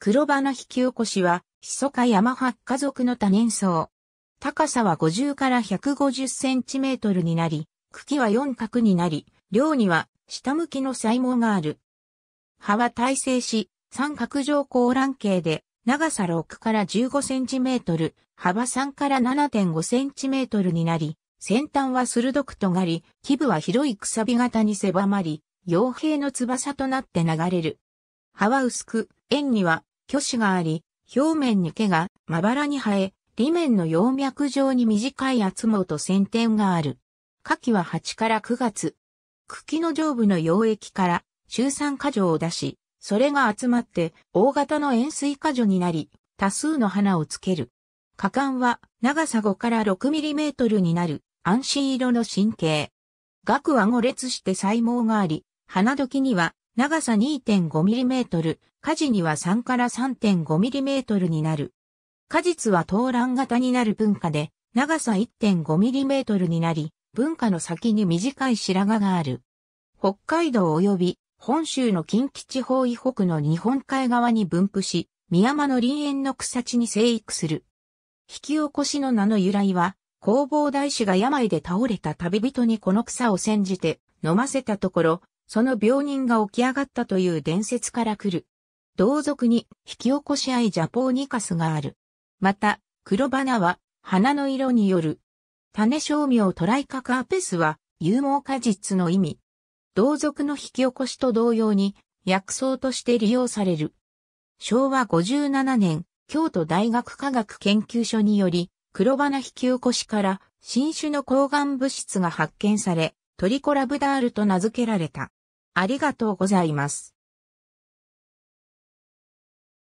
黒花引き起こしは、密か山八家族の多年草。高さは50から150センチメートルになり、茎は四角になり、両には下向きの細毛がある。葉は耐性し、三角状高卵形で、長さ6から15センチメートル、幅3から7.5センチメートルになり、先端は鋭く尖り、基部は広いくさび型に狭まり、傭兵の翼となって流れる。葉は薄く、円には挙子があり、表面に毛がまばらに生え、裏面の葉脈状に短い厚毛と先天がある。夏季は8から9月。茎の上部の溶液から中酸化状を出し、それが集まって大型の円錐果状になり、多数の花をつける。果敢は長さ5から6トルになる暗心色の神経。額は5列して細毛があり、花時には長さ 2.5mm、果樹には3から 3.5mm になる。果実は東卵型になる文化で、長さ 1.5mm になり、文化の先に短い白髪がある。北海道及び本州の近畿地方以北の日本海側に分布し、宮間の林園の草地に生育する。引き起こしの名の由来は、工房大師が病で倒れた旅人にこの草を煎じて飲ませたところ、その病人が起き上がったという伝説から来る。同族に引き起こし合いジャポーニカスがある。また、黒花は花の色による。種商名トライカカーペスは有毛果実の意味。同族の引き起こしと同様に薬草として利用される。昭和57年、京都大学科学研究所により、黒花引き起こしから新種の抗がん物質が発見され、トリコラブダールと名付けられた。ありがとうございます。